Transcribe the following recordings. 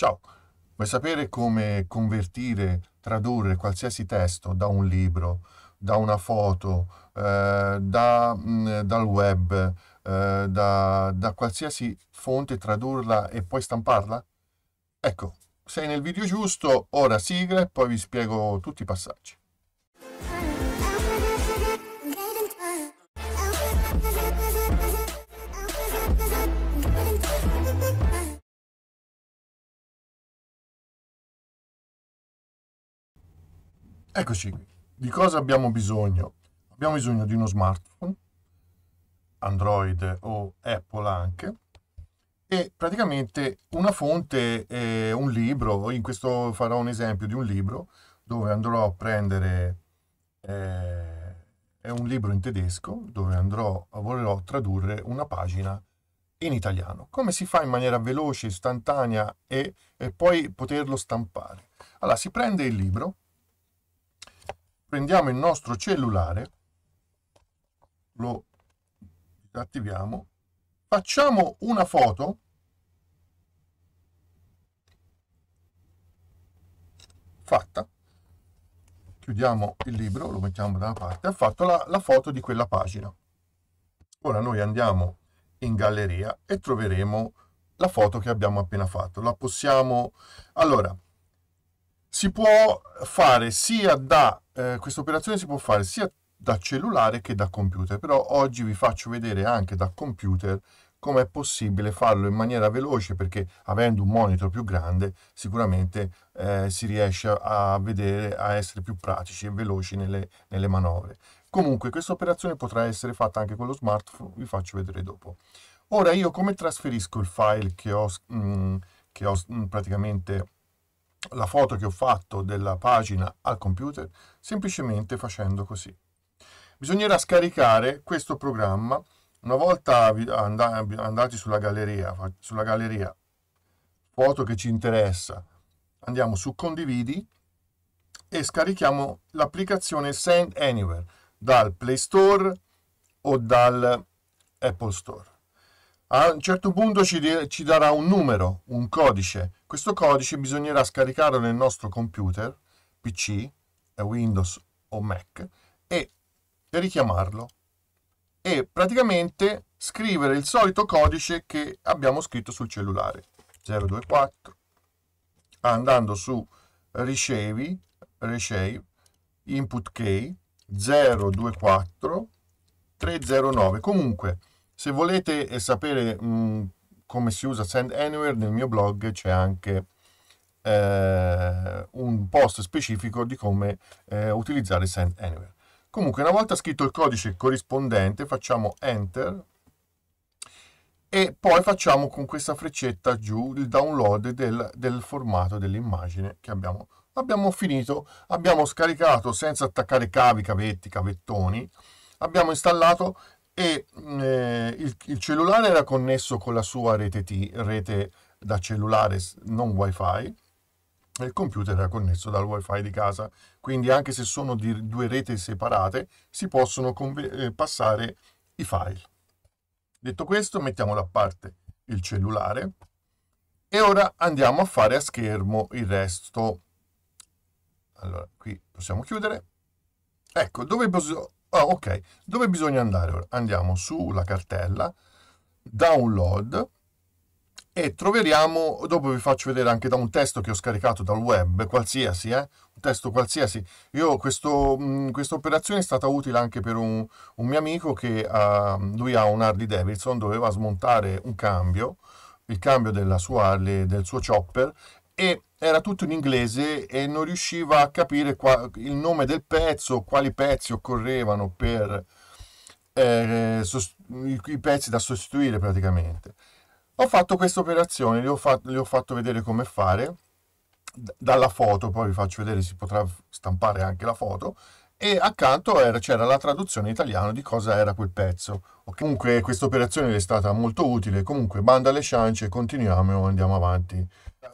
Ciao, vuoi sapere come convertire, tradurre qualsiasi testo da un libro, da una foto, eh, da, mh, mm, dal web, eh, da, da qualsiasi fonte, tradurla e poi stamparla? Ecco, sei nel video giusto, ora sigla e poi vi spiego tutti i passaggi. Eccoci qui. Di cosa abbiamo bisogno? Abbiamo bisogno di uno smartphone, Android o Apple anche, e praticamente una fonte è un libro, in questo farò un esempio di un libro dove andrò a prendere, eh, è un libro in tedesco dove andrò a tradurre una pagina in italiano. Come si fa in maniera veloce, istantanea e, e poi poterlo stampare? Allora si prende il libro, prendiamo il nostro cellulare, lo attiviamo, facciamo una foto, fatta, chiudiamo il libro, lo mettiamo da una parte, ha fatto la, la foto di quella pagina. Ora noi andiamo in galleria e troveremo la foto che abbiamo appena fatto. La possiamo... Allora, si può fare sia da eh, questa operazione si può fare sia da cellulare che da computer, però oggi vi faccio vedere anche da computer come è possibile farlo in maniera veloce perché avendo un monitor più grande sicuramente eh, si riesce a vedere, a essere più pratici e veloci nelle, nelle manovre. Comunque questa operazione potrà essere fatta anche con lo smartphone, vi faccio vedere dopo. Ora io come trasferisco il file che ho, mh, mm, che ho mh, mm, praticamente la foto che ho fatto della pagina al computer semplicemente facendo così. Bisognerà scaricare questo programma una volta andati sulla galleria, sulla galleria foto che ci interessa, andiamo su condividi e scarichiamo l'applicazione Send Anywhere dal Play Store o dal Apple Store. A un certo punto ci, ci darà un numero, un codice, questo codice bisognerà scaricarlo nel nostro computer, PC, eh, Windows o Mac, e richiamarlo. E praticamente scrivere il solito codice che abbiamo scritto sul cellulare. 024. Andando su ricevi, receive, input key, 024 309. Comunque, se volete eh, sapere mh, mm, come si usa Send Anywhere, nel mio blog c'è anche eh, un post specifico di come eh, utilizzare Send Anywhere. Comunque, una volta scritto il codice corrispondente, facciamo Enter e poi facciamo con questa freccetta giù il download del, del formato dell'immagine che abbiamo. Abbiamo finito, abbiamo scaricato senza attaccare cavi, cavetti, cavettoni, abbiamo installato e mm, eh, il, il, cellulare era connesso con la sua rete, T, rete da cellulare non wifi e il computer era connesso dal wifi di casa quindi anche se sono di due reti separate si possono eh, passare i file detto questo mettiamo da parte il cellulare e ora andiamo a fare a schermo il resto allora qui possiamo chiudere ecco dove posso Ah, ok. Dove bisogna andare ora? Andiamo sulla cartella, download, e troveremo, dopo vi faccio vedere anche da un testo che ho scaricato dal web, qualsiasi, eh? un testo qualsiasi. Io mm, questa operazione è stata utile anche per un, un mio amico che uh, lui ha un Harley Davidson, doveva smontare un cambio, il cambio della sua Harley, del suo chopper e era tutto in inglese e non riusciva a capire qua, il nome del pezzo, quali pezzi occorrevano per eh, sost- i pezzi da sostituire praticamente. Ho fatto questa operazione, le ho, fa- le ho fatto vedere come fare, d- dalla foto, poi vi faccio vedere, si potrà stampare anche la foto, e accanto er, c'era la traduzione italiana di cosa era quel pezzo. Comunque questa operazione è stata molto utile, comunque banda alle ciance, continuiamo e andiamo avanti.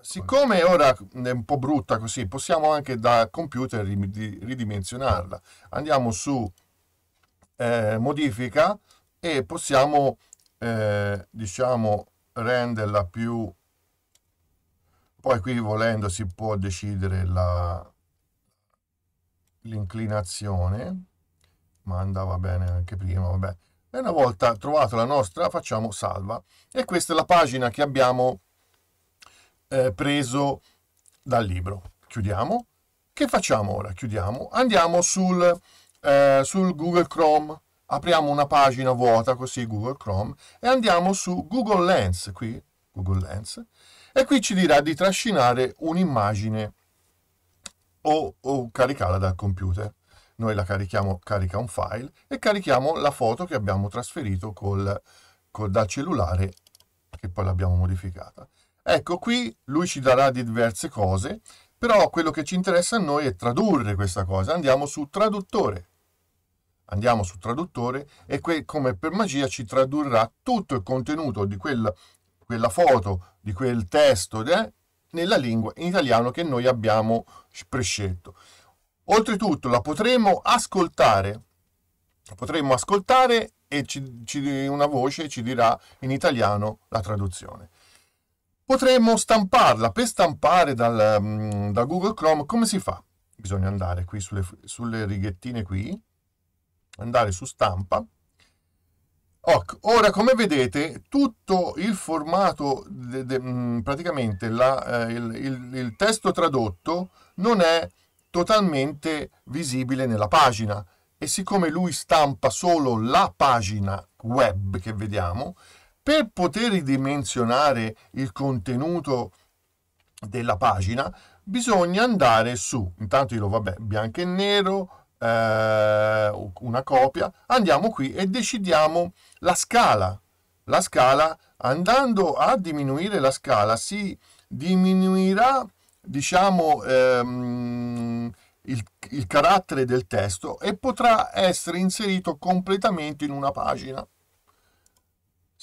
Siccome ora è un po' brutta così, possiamo anche da computer ridimensionarla. Andiamo su eh, modifica e possiamo eh, diciamo renderla più... Poi qui volendo si può decidere la, l'inclinazione, ma andava bene anche prima, vabbè. E una volta trovata la nostra facciamo salva. E questa è la pagina che abbiamo eh, preso dal libro. Chiudiamo. Che facciamo ora? Chiudiamo. Andiamo sul, eh, sul Google Chrome apriamo una pagina vuota così Google Chrome e andiamo su Google Lens qui, Google Lens, e qui ci dirà di trascinare un'immagine o, o caricarla dal computer. Noi la carichiamo, carica un file e carichiamo la foto che abbiamo trasferito col, col, dal cellulare che poi l'abbiamo modificata. Ecco qui lui ci darà diverse cose, però quello che ci interessa a noi è tradurre questa cosa. Andiamo su traduttore. Andiamo su traduttore e come per magia ci tradurrà tutto il contenuto di quel, quella foto, di quel testo, eh, nella lingua in italiano che noi abbiamo prescelto. Oltretutto la potremo ascoltare, potremo ascoltare e ci, ci, una voce ci dirà in italiano la traduzione. Potremmo stamparla, per stampare dal, mm, da Google Chrome come si fa? Bisogna andare qui sulle, sulle righettine qui, andare su stampa, Ok, ora come vedete tutto il formato, de, de, mm, praticamente la, eh, il, il, il, testo tradotto non è totalmente visibile nella pagina e siccome lui stampa solo la pagina web che vediamo, per poter ridimensionare il contenuto della pagina bisogna andare su, intanto io lo vabbè, bianco e nero, eh, una copia, andiamo qui e decidiamo la scala. La scala, andando a diminuire la scala, si diminuirà, diciamo, ehm, il, il carattere del testo e potrà essere inserito completamente in una pagina.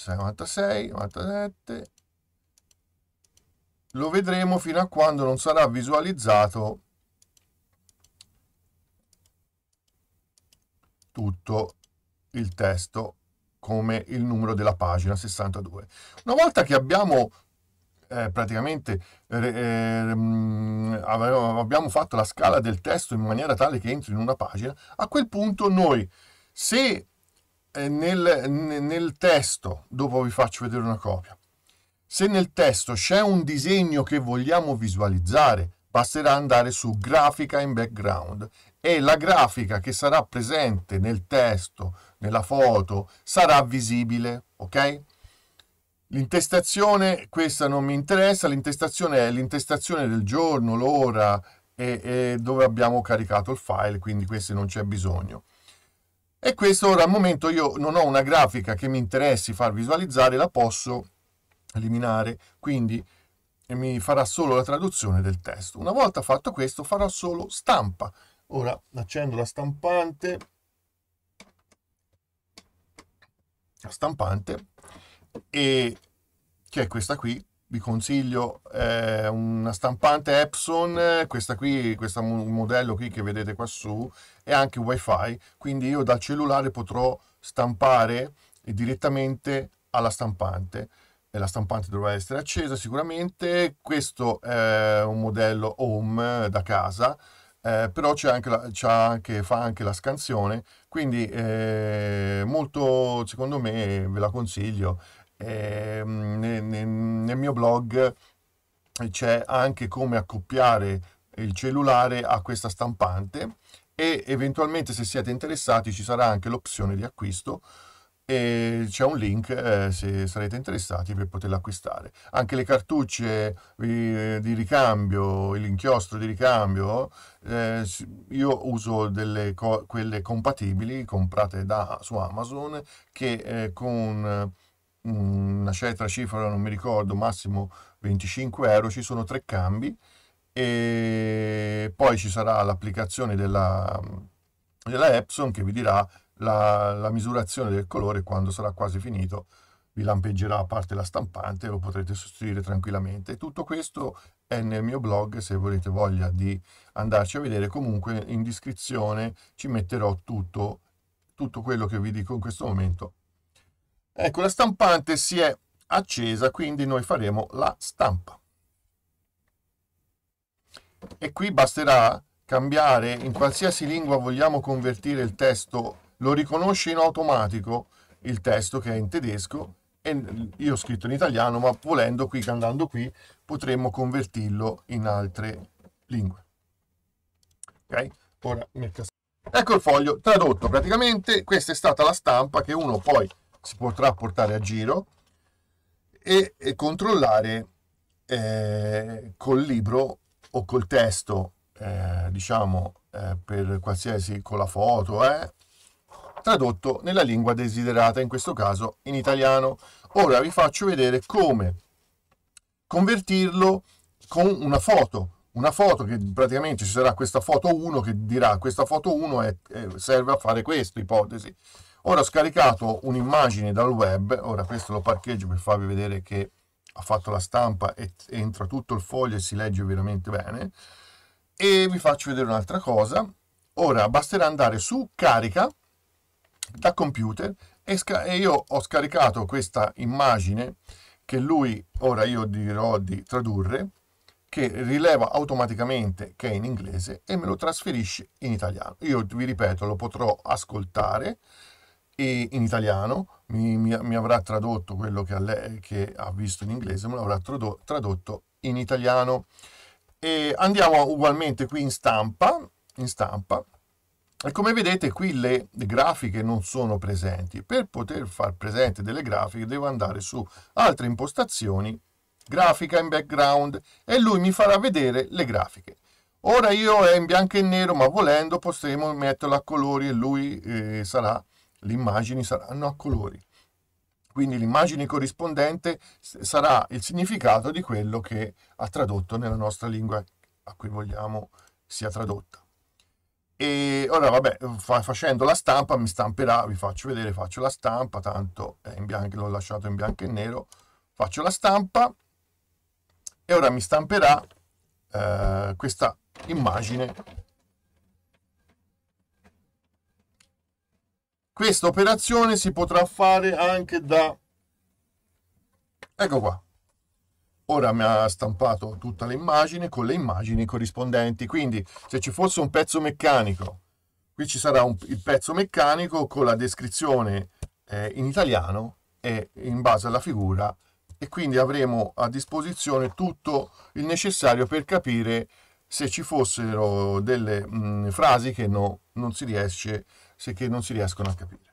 96, 97, lo vedremo fino a quando non sarà visualizzato tutto il testo come il numero della pagina 62. Una volta che abbiamo eh, praticamente eh, eh, abbiamo fatto la scala del testo in maniera tale che entri in una pagina, a quel punto noi se eh, nel, nel testo, dopo vi faccio vedere una copia, se nel testo c'è un disegno che vogliamo visualizzare, Basterà andare su grafica in background e la grafica che sarà presente nel testo, nella foto, sarà visibile, ok? L'intestazione, questa non mi interessa, l'intestazione è l'intestazione del giorno, l'ora e, e, dove abbiamo caricato il file, quindi queste non c'è bisogno. E questo ora al momento io non ho una grafica che mi interessi far visualizzare, la posso eliminare, quindi e mi farà solo la traduzione del testo. Una volta fatto questo farò solo stampa. Ora accendo la stampante, la stampante e che è questa qui, vi consiglio eh, una stampante Epson, questa qui, questo modello qui che vedete qua su, e anche wifi, quindi io dal cellulare potrò stampare direttamente alla stampante e la stampante dovrà essere accesa sicuramente. Questo è un modello home eh, da casa, eh, però c'è anche la, c'è anche, fa anche la scansione, quindi eh, molto, secondo me, ve la consiglio. Eh, nel, nel mio blog eh, c'è anche come accoppiare il cellulare a questa stampante e eventualmente se siete interessati ci sarà anche l'opzione di acquisto e c'è un link eh, se sarete interessati per poterla acquistare. Anche le cartucce eh, di ricambio, l'inchiostro di ricambio, eh, io uso delle co quelle compatibili comprate da, su Amazon che eh, con mm, una certa cifra, non mi ricordo, massimo 25 euro, ci sono tre cambi e poi ci sarà l'applicazione della mm, della Epson che vi dirà la, la misurazione del colore quando sarà quasi finito vi lampeggerà a parte la stampante lo potrete sostituire tranquillamente. Tutto questo è nel mio blog, se volete voglia di andarci a vedere, comunque in descrizione ci metterò tutto, tutto quello che vi dico in questo momento. Ecco, la stampante si è accesa, quindi noi faremo la stampa. E qui basterà cambiare in qualsiasi lingua vogliamo convertire il testo lo riconosce in automatico il testo che è in tedesco e io ho scritto in italiano, ma volendo qui, andando qui, potremmo convertirlo in altre lingue. Ok? Ora metto... Ecco il foglio tradotto, praticamente questa è stata la stampa che uno poi si potrà portare a giro e, e controllare eh, col libro o col testo, eh, diciamo, eh, per qualsiasi, con la foto, eh, tradotto nella lingua desiderata, in questo caso in italiano. Ora vi faccio vedere come convertirlo con una foto, una foto che praticamente ci sarà questa foto 1 che dirà questa foto 1 è, è, serve a fare questo, ipotesi. Ora ho scaricato un'immagine dal web, ora questo lo parcheggio per farvi vedere che ha fatto la stampa e entra tutto il foglio e si legge veramente bene. E vi faccio vedere un'altra cosa. Ora basterà andare su carica da computer e, e, io ho scaricato questa immagine che lui, ora io dirò di tradurre, che rileva automaticamente che è in inglese e me lo trasferisce in italiano. Io vi ripeto, lo potrò ascoltare in italiano, mi, mi, mi avrà tradotto quello che, lei, che, ha visto in inglese, me lo avrà tradotto in italiano. E andiamo ugualmente qui in stampa, in stampa e come vedete qui le grafiche non sono presenti. Per poter far presente delle grafiche devo andare su altre impostazioni, grafica in background e lui mi farà vedere le grafiche. Ora io è in bianco e nero ma volendo possiamo metterlo a colori e lui eh, sarà, le immagini saranno a colori. Quindi l'immagine corrispondente sarà il significato di quello che ha tradotto nella nostra lingua a cui vogliamo sia tradotta e ora vabbè fa, facendo la stampa mi stamperà vi faccio vedere faccio la stampa tanto è in bianco, l'ho lasciato in bianco e nero faccio la stampa e ora mi stamperà eh, questa immagine questa operazione si potrà fare anche da ecco qua Ora mi ha stampato tutta l'immagine con le immagini corrispondenti, quindi se ci fosse un pezzo meccanico, qui ci sarà un, il pezzo meccanico con la descrizione eh, in italiano e in base alla figura e quindi avremo a disposizione tutto il necessario per capire se ci fossero delle mh, frasi che, no, non si riesce, che non si riescono a capire.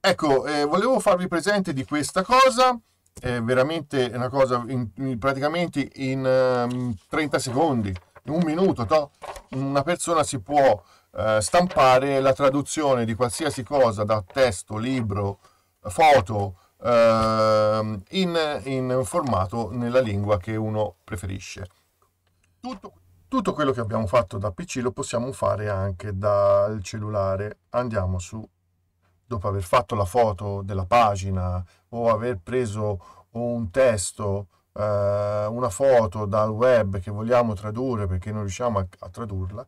Ecco, eh, volevo farvi presente di questa cosa è veramente una cosa in, in, praticamente in um, ehm, 30 secondi, un minuto, to? una persona si può uh, stampare la traduzione di qualsiasi cosa da testo, libro, foto, uh, in, in formato nella lingua che uno preferisce. Tutto, tutto quello che abbiamo fatto da PC lo possiamo fare anche dal cellulare. Andiamo su dopo aver fatto la foto della pagina o aver preso un testo, eh, una foto dal web che vogliamo tradurre perché non riusciamo a, a tradurla,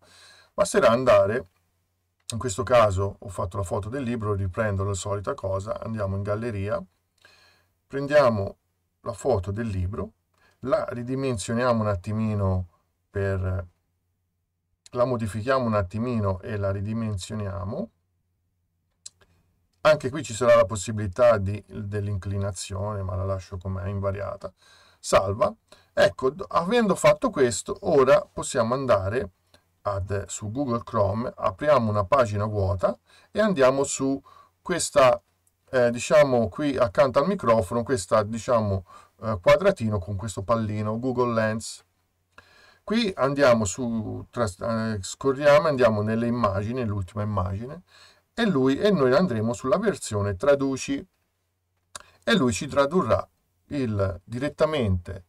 basterà andare, in questo caso ho fatto la foto del libro, riprendo la solita cosa, andiamo in galleria, prendiamo la foto del libro, la ridimensioniamo un attimino per la modifichiamo un attimino e la ridimensioniamo anche qui ci sarà la possibilità dell'inclinazione, ma la lascio come invariata. Salva. Ecco, avendo fatto questo, ora possiamo andare ad, su Google Chrome, apriamo una pagina vuota e andiamo su questa, eh, diciamo qui accanto al microfono, questa, diciamo, eh, quadratino con questo pallino, Google Lens. Qui andiamo su, tras, eh, scorriamo, andiamo nelle immagini, l'ultima immagine, e, lui, e noi andremo sulla versione traduci e lui ci tradurrà il, direttamente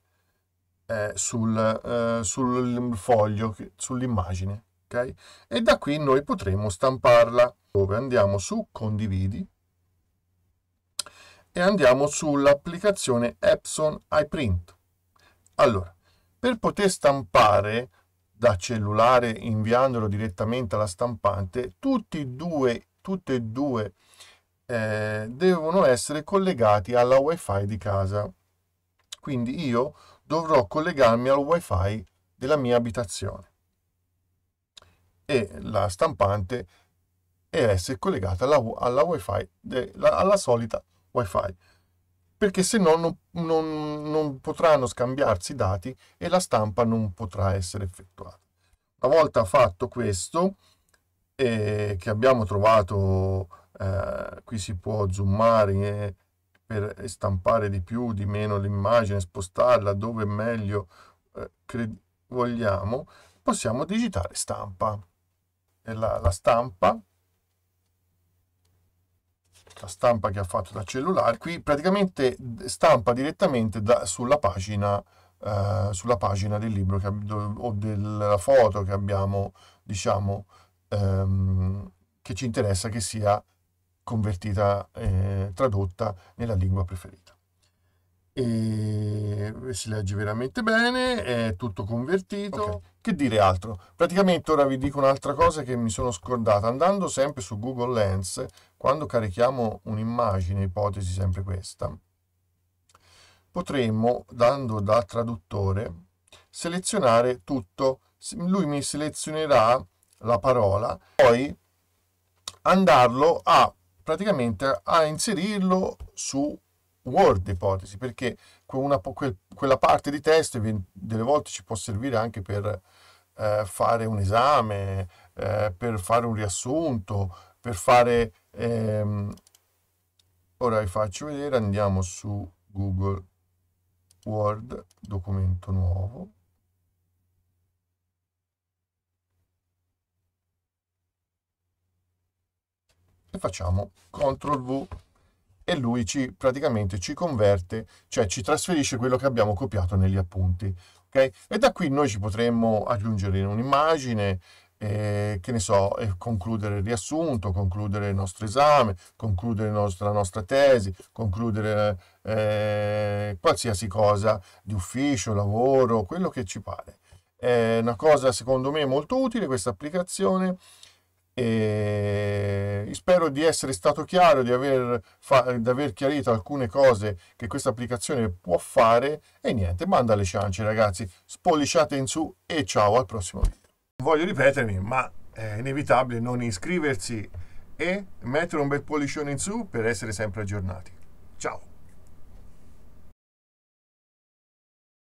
eh, sul, eh, sul, foglio, sull'immagine. ok E da qui noi potremo stamparla. Dove andiamo su condividi e andiamo sull'applicazione Epson iPrint. Allora, per poter stampare da cellulare inviandolo direttamente alla stampante tutti e due tutte e due eh, devono essere collegati alla wifi di casa. Quindi io dovrò collegarmi al wifi della mia abitazione e la stampante e essere collegata alla, alla wifi, de, la, alla solita wifi perché se no non, non, non, potranno scambiarsi dati e la stampa non potrà essere effettuata. Una volta fatto questo, e che abbiamo trovato, eh, qui si può zoomare eh, per stampare di più, di meno l'immagine, spostarla dove meglio eh, vogliamo, possiamo digitare stampa. E la, la stampa la stampa che ha fatto da cellulare, qui praticamente stampa direttamente da, sulla, pagina, eh, sulla pagina del libro che, o della foto che abbiamo diciamo, ehm, che ci interessa che sia convertita, eh, tradotta nella lingua preferita. E si legge veramente bene, è tutto convertito. Okay. Che dire altro? Praticamente ora vi dico un'altra cosa che mi sono scordata. Andando sempre su Google Lens, quando carichiamo un'immagine, ipotesi sempre questa, potremmo, dando da traduttore, selezionare tutto. Lui mi selezionerà la parola, poi andarlo a praticamente a inserirlo su Word ipotesi, perché una, quel, quella parte di testo delle volte ci può servire anche per eh, fare un esame, eh, per fare un riassunto, per fare... Ehm, ora vi faccio vedere, andiamo su Google Word, documento nuovo, e facciamo CTRL V e lui ci, praticamente ci converte, cioè ci trasferisce quello che abbiamo copiato negli appunti. Okay? E da qui noi ci potremmo aggiungere un'immagine, eh, che ne so, eh, concludere il riassunto, concludere il nostro esame, concludere nostra, la nostra tesi, concludere eh, qualsiasi cosa di ufficio, lavoro, quello che ci pare. È una cosa secondo me molto utile questa applicazione e spero di essere stato chiaro, di aver, di aver, chiarito alcune cose che questa applicazione può fare e niente, manda le ciance ragazzi, spolliciate in su e ciao al prossimo video. Voglio ripetermi, ma è inevitabile non iscriversi e mettere un bel pollicione in su per essere sempre aggiornati. Ciao!